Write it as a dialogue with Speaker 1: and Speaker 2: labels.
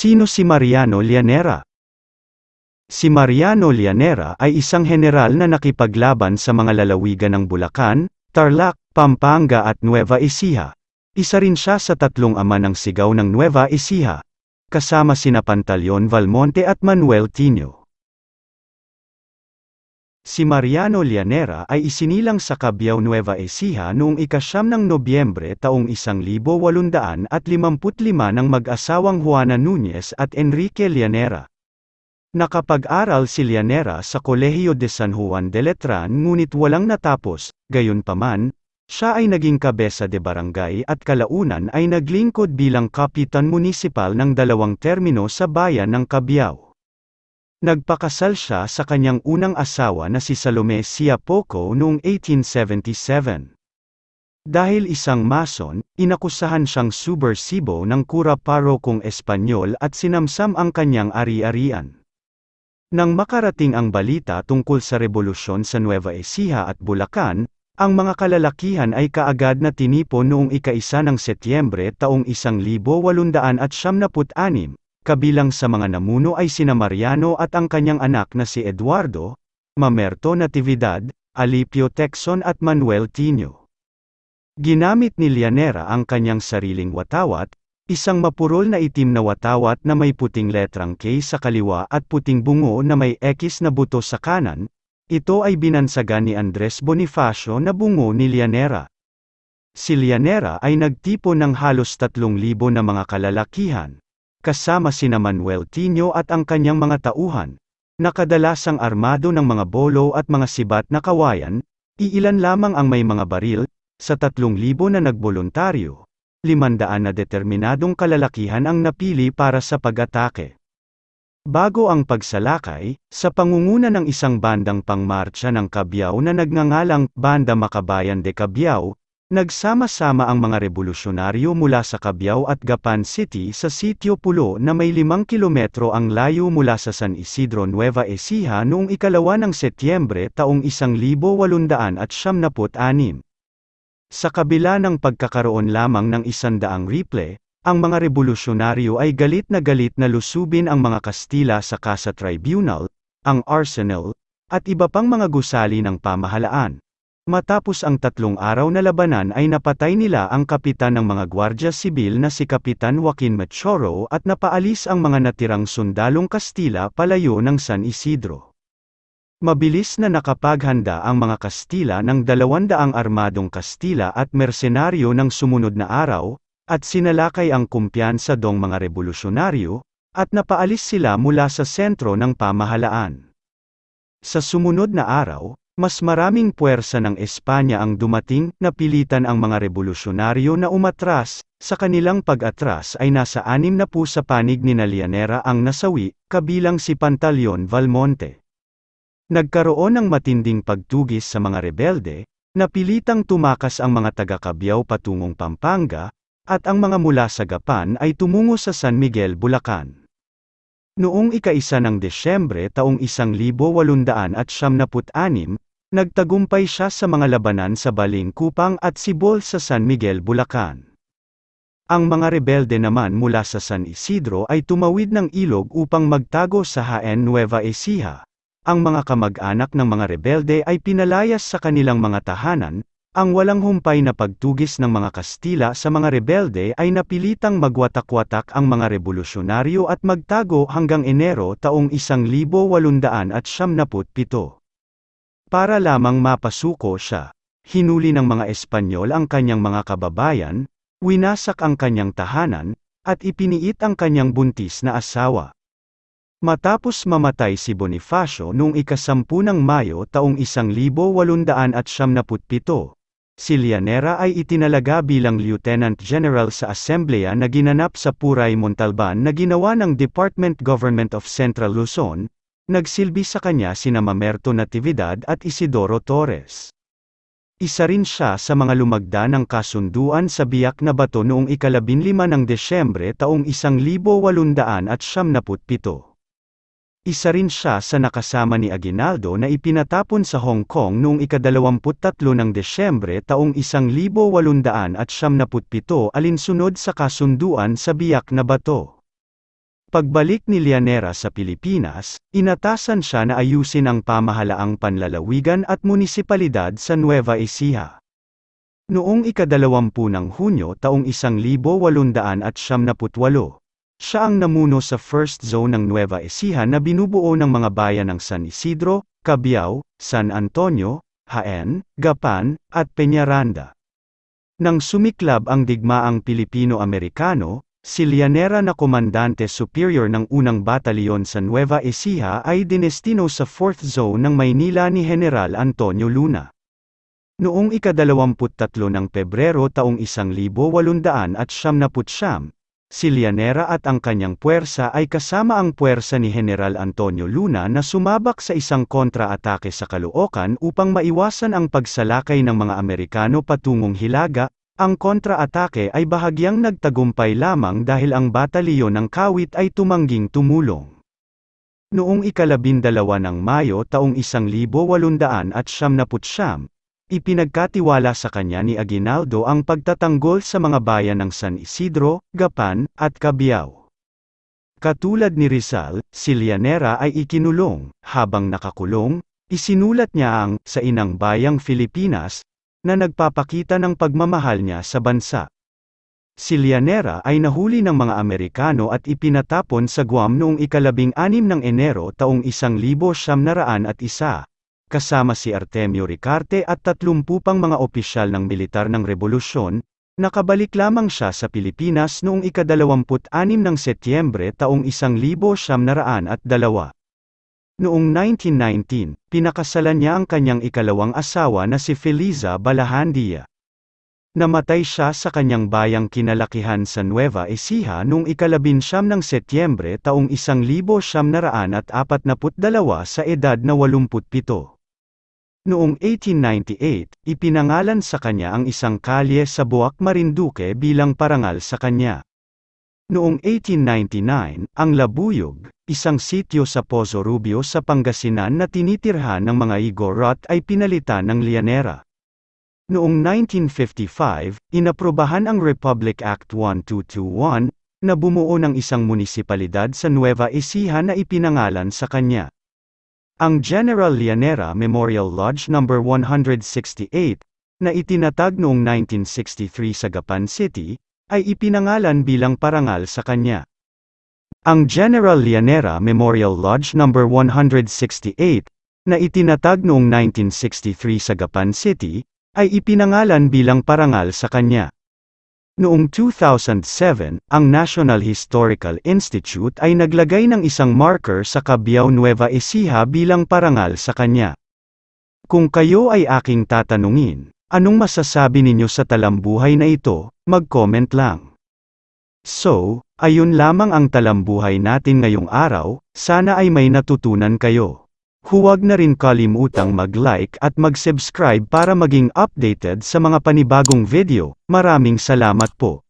Speaker 1: Sino si Mariano Llanera? Si Mariano Llanera ay isang general na nakipaglaban sa mga lalawigan ng Bulacan, Tarlac, Pampanga at Nueva Ecija. Isa rin siya sa tatlong ama ng sigaw ng Nueva Ecija, kasama sina Pantaleon Valmonte at Manuel Tino si Mariano Llanera ay isinilang sa Cabiao Nueva Ecija noong ikasyam ng Nobyembre taong 1855 ng mag-asawang Juana Nunez at Enrique Llanera. Nakapag-aral si Llanera sa Kolehiyo de San Juan de Letran ngunit walang natapos, gayunpaman, siya ay naging kabesa de barangay at kalaunan ay naglingkod bilang kapitan munisipal ng dalawang termino sa bayan ng Cabiao. Nagpakasal siya sa kanyang unang asawa na si Salome Siapoco noong 1877. Dahil isang mason, inakusahan siyang subversibo ng kura parokong Espanyol at sinamsam ang kanyang ari-arian. Nang makarating ang balita tungkol sa rebolusyon sa Nueva Ecija at Bulacan, ang mga kalalakihan ay kaagad na tinipo noong ika ng Setyembre taong 1876, kabilang sa mga namuno ay sina Mariano at ang kanyang anak na si Eduardo, Mamerto Natividad, Alipio Texon at Manuel Tino. Ginamit ni Lianera ang kanyang sariling watawat, isang mapurol na itim na watawat na may puting letrang K sa kaliwa at puting bungo na may X na buto sa kanan, ito ay binansagan ni Andres Bonifacio na bungo ni Lianera. Si Lianera ay nagtipo ng halos 3,000 na mga kalalakihan, kasama sina Manuel Tino at ang kanyang mga tauhan, na kadalasang armado ng mga bolo at mga sibat na kawayan, iilan lamang ang may mga baril, sa 3,000 na nagboluntaryo, 500 na determinadong kalalakihan ang napili para sa pag-atake. Bago ang pagsalakay, sa pangunguna ng isang bandang pangmarcha ng Kabyao na nagngangalang Banda Makabayan de Kabyao, Nagsama-sama ang mga rebolusyonaryo mula sa Cabiao at Gapan City sa Sitio Pulo na may 5 kilometro ang layo mula sa San Isidro Nueva Ecija noong ikalawa ng Setyembre taong 1876. Sa kabila ng pagkakaroon lamang ng isandaang riple, ang mga rebolusyonaryo ay galit na galit na lusubin ang mga Kastila sa Casa Tribunal, ang Arsenal, at iba pang mga gusali ng pamahalaan. Matapos ang tatlong araw na labanan ay napatay nila ang kapitan ng mga gwardya sibil na si Kapitan Joaquin Machoro at napaalis ang mga natirang sundalong Kastila palayo ng San Isidro. Mabilis na nakapaghanda ang mga Kastila ng dalawandaang armadong Kastila at mersenaryo ng sumunod na araw, at sinalakay ang kumpiyansa dong mga revolusyonaryo, at napaalis sila mula sa sentro ng pamahalaan. Sa sumunod na araw, mas maraming puwersa ng Espanya ang dumating, napilitan ang mga revolusyonaryo na umatras, sa kanilang pag-atras ay nasa anim na po sa panig ni Nalianera ang nasawi, kabilang si Pantaleon Valmonte. Nagkaroon ng matinding pagtugis sa mga rebelde, napilitang tumakas ang mga taga-Kabyaw patungong Pampanga, at ang mga mula sa Gapan ay tumungo sa San Miguel, Bulacan. Noong ika ikaisa ng Desyembre taong 1876, Nagtagumpay siya sa mga labanan sa Balingkupang at Sibol sa San Miguel, Bulacan. Ang mga rebelde naman mula sa San Isidro ay tumawid ng ilog upang magtago sa Haen Nueva Ecija. Ang mga kamag-anak ng mga rebelde ay pinalayas sa kanilang mga tahanan, ang walang humpay na pagtugis ng mga Kastila sa mga rebelde ay napilitang magwatak-watak ang mga rebolusyonaryo at magtago hanggang Enero taong 1897 para lamang mapasuko siya. Hinuli ng mga Espanyol ang kanyang mga kababayan, winasak ang kanyang tahanan, at ipiniit ang kanyang buntis na asawa. Matapos mamatay si Bonifacio noong ikasampu ng Mayo taong 1887, si Lianera ay itinalaga bilang Lieutenant General sa Assembleya na ginanap sa Puray Montalban na ginawa ng Department Government of Central Luzon, Nagsilbi sa kanya sina Mamerto Natividad at Isidoro Torres. Isa rin siya sa mga lumagda ng kasunduan sa Biak na Bato noong ikalabinlima ng Desyembre taong 1877. Isa rin siya sa nakasama ni Aguinaldo na ipinatapon sa Hong Kong noong ikadalawamputatlo ng Desyembre taong 1877 alinsunod sa kasunduan sa Biak na Bato. Pagbalik ni Lianera sa Pilipinas, inatasan siya na ayusin ang pamahalaang panlalawigan at munisipalidad sa Nueva Ecija. Noong ikadalawampu ng Hunyo taong 1878, siya ang namuno sa first zone ng Nueva Ecija na binubuo ng mga bayan ng San Isidro, Cabiao, San Antonio, Jaén, Gapan, at Peñaranda. Nang sumiklab ang digmaang Pilipino-Amerikano, Si Lianera na Komandante Superior ng unang batalyon sa Nueva Ecija ay dinestino sa 4th Zone ng Maynila ni General Antonio Luna. Noong ikadalawamputtatlo ng Pebrero taong si Lianera at ang kanyang puwersa ay kasama ang puwersa ni General Antonio Luna na sumabak sa isang kontra-atake sa Caloocan upang maiwasan ang pagsalakay ng mga Amerikano patungong Hilaga, ang kontra-atake ay bahagyang nagtagumpay lamang dahil ang batalyon ng Kawit ay tumangging tumulong. Noong ikalabindalawa ng Mayo taong 1879, ipinagkatiwala sa kanya ni Aguinaldo ang pagtatanggol sa mga bayan ng San Isidro, Gapan, at Cabiao. Katulad ni Rizal, si Lianera ay ikinulong, habang nakakulong, isinulat niya ang Sa Inang Bayang Pilipinas na nagpapakita ng pagmamahal niya sa bansa. Si Lianera ay nahuli ng mga Amerikano at ipinatapon sa Guam noong ikalabing anim ng Enero taong isang libo naraan at isa, kasama si Artemio Ricarte at tatlumpu pang mga opisyal ng militar ng rebolusyon, nakabalik lamang siya sa Pilipinas noong ikadalawamput-anim ng Setyembre taong isang libo naraan at dalawa. Noong 1919, pinakasalan niya ang kanyang ikalawang asawa na si Feliza Balahandia. Namatay siya sa kanyang bayang kinalakihan sa Nueva Ecija noong ikalabinsyam ng Setyembre taong 1942 sa edad na 87. Noong 1898, ipinangalan sa kanya ang isang kalye sa Buac Marinduque bilang parangal sa kanya. Noong 1899, ang Labuyog, isang sitio sa Pozo Rubio sa Pangasinan na tinitirhan ng mga Igorot ay pinalitan ng Lianera. Noong 1955, inaprobahan ang Republic Act 1221 na bumuo ng isang munisipalidad sa Nueva Ecija na ipinangalan sa kanya. Ang General Lianera Memorial Lodge No. 168, na itinatag noong 1963 sa Gapan City, ay ipinangalan bilang parangal sa kanya. Ang General Llanera Memorial Lodge No. 168, na itinatag noong 1963 sa Gapan City, ay ipinangalan bilang parangal sa kanya. Noong 2007, ang National Historical Institute ay naglagay ng isang marker sa Cabiao Nueva Ecija bilang parangal sa kanya. Kung kayo ay aking tatanungin, Anong masasabi ninyo sa talambuhay na ito? Mag-comment lang. So, ayun lamang ang talambuhay natin ngayong araw, sana ay may natutunan kayo. Huwag na rin kalimutang mag-like at mag-subscribe para maging updated sa mga panibagong video, maraming salamat po.